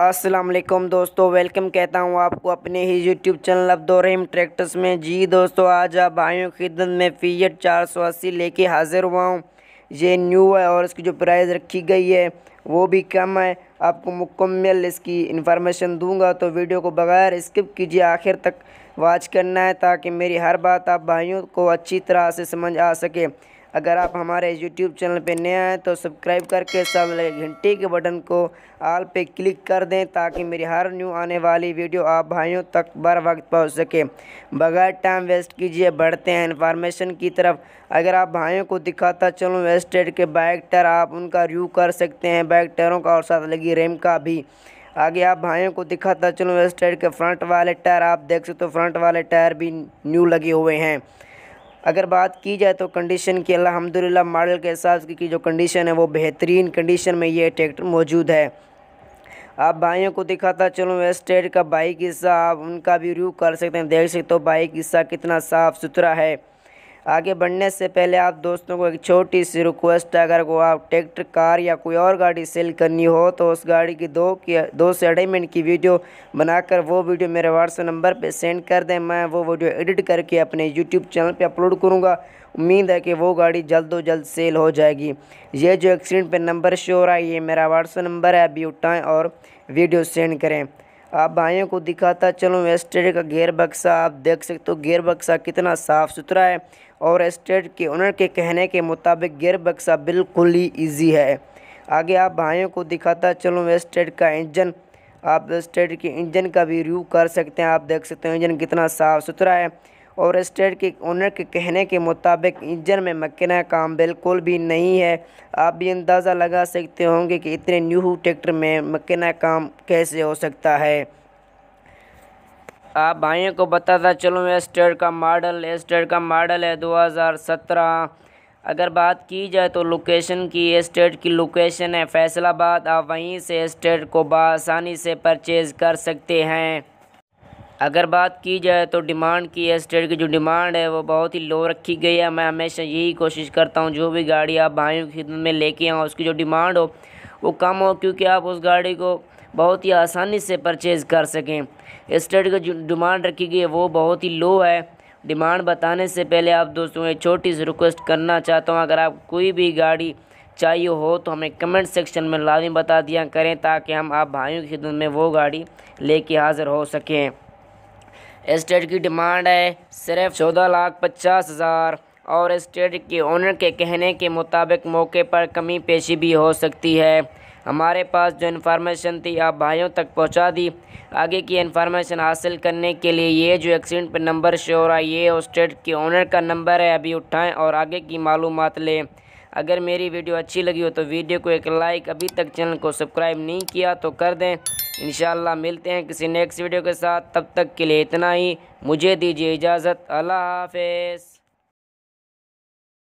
असलम दोस्तों वेलकम कहता हूँ आपको अपने ही यूट्यूब चैनल अब दो रहीम ट्रैक्टर्स में जी दोस्तों आज आप भाइयों खिदमत में फीएट 480 लेके हाज़िर हुआ हूँ ये न्यू है और इसकी जो प्राइस रखी गई है वो भी कम है आपको मुकम्मल इसकी इन्फॉर्मेशन दूंगा तो वीडियो को बगैर स्किप कीजिए आखिर तक वाच करना है ताकि मेरी हर बात आप भाइयों को अच्छी तरह से समझ आ सके अगर आप हमारे यूट्यूब चैनल पर नए हैं तो सब्सक्राइब करके सब घंटी के बटन को आल पे क्लिक कर दें ताकि मेरी हर न्यू आने वाली वीडियो आप भाइयों तक बर वक्त पहुँच सके बगैर टाइम वेस्ट कीजिए बढ़ते हैं इन्फॉर्मेशन की तरफ अगर आप भाइयों को दिखाता चलूँ वेस्टेड के बाइक टायर आप उनका रिव्यू कर सकते हैं बाइक टायरों का और साथ लगी रेम का भी आगे आप भाइयों को दिखाता चलूँ वेस्टेड के फ्रंट वाले टायर आप देख सकते हो तो फ्रंट वाले टायर भी न्यू लगे हुए हैं अगर बात की जाए तो कंडीशन की अलहमदिल्ला मॉडल के हिसाब से की जो कंडीशन है वो बेहतरीन कंडीशन में ये ट्रैक्टर मौजूद है आप भाइयों को दिखाता चलूँ एस्टेट का बाइक हिस्सा आप उनका भी रिव्यू कर सकते हैं देख सकते हो बाइक हिस्सा कितना साफ़ सुथरा है आगे बढ़ने से पहले आप दोस्तों को एक छोटी सी रिक्वेस्ट है अगर वो आप ट्रैक्टर कार या कोई और गाड़ी सेल करनी हो तो उस गाड़ी की दो की दो से अढ़ाई मिनट की वीडियो बनाकर वो वीडियो मेरे व्हाट्सएप नंबर पे सेंड कर दें मैं वो वीडियो एडिट करके अपने यूट्यूब चैनल पे अपलोड करूँगा उम्मीद है कि वो गाड़ी जल्द जल्द सेल हो जाएगी ये जो एक्सीडेंट पर नंबर शोर आई है ये मेरा व्हाट्सएप नंबर है अभी उठाएँ और वीडियो सेंड करें आप भाइयों को दिखाता चलूँ एस्टेट का गेयर बक्सा आप देख सकते हो गेयर बक्सा कितना साफ़ सुथरा है और एस्टेट के ओनर के कहने के मुताबिक गेयर बक्सा बिल्कुल ही ईजी है आगे आप भाइयों को दिखाता चलूँ एस्टेट का इंजन आप एस्टेट के इंजन का भी रिव्यू कर सकते हैं आप देख सकते हो इंजन कितना साफ़ सुथरा है और इस्टेट के ओनर के कहने के मुताबिक इंजन में मकना काम बिल्कुल भी नहीं है आप भी अंदाज़ा लगा सकते होंगे कि इतने न्यू ट्रैक्टर में मकना काम कैसे हो सकता है आप भाइयों को बताता चलूँ एस्टेट का मॉडल एस्टेट का मॉडल है 2017 अगर बात की जाए तो लोकेशन की एस्टेट की लोकेशन है फैसलाबाद आप वहीं से एस्टेट को बसानी से परचेज़ कर सकते हैं अगर बात की जाए तो डिमांड की स्टेट की जो डिमांड है वो बहुत ही लो रखी गई है मैं हमेशा यही कोशिश करता हूँ जो भी गाड़ी आप भाइयों की खिदमत में लेके आओ उसकी जो डिमांड हो वो कम हो क्योंकि आप उस गाड़ी को बहुत ही आसानी से परचेज़ कर सकें स्टेट की जो डिमांड रखी गई है वो बहुत ही लो है डिमांड बताने से पहले आप दोस्तों एक छोटी सी रिक्वेस्ट करना चाहता हूँ अगर आप कोई भी गाड़ी चाहिए हो तो हमें कमेंट सेक्शन में लाजमी बता दिया करें ताकि हम आप भाइयों की खिदमत में वो गाड़ी लेके हाज़िर हो सकें इस्टेट की डिमांड है सिर्फ चौदह लाख पचास हज़ार और इस्टेट के ओनर के कहने के मुताबिक मौके पर कमी पेशी भी हो सकती है हमारे पास जो इन्फॉर्मेशन थी आप भाइयों तक पहुंचा दी आगे की इन्फॉर्मेशन हासिल करने के लिए ये जो एक्सीडेंट पर नंबर शो हो रहा है ये स्टेट के ओनर का नंबर है अभी उठाएं और आगे की मालूम लें अगर मेरी वीडियो अच्छी लगी हो तो वीडियो को एक लाइक अभी तक चैनल को सब्सक्राइब नहीं किया तो कर दें इन मिलते हैं किसी नेक्स्ट वीडियो के साथ तब तक के लिए इतना ही मुझे दीजिए इजाज़त अल्लाह हाफ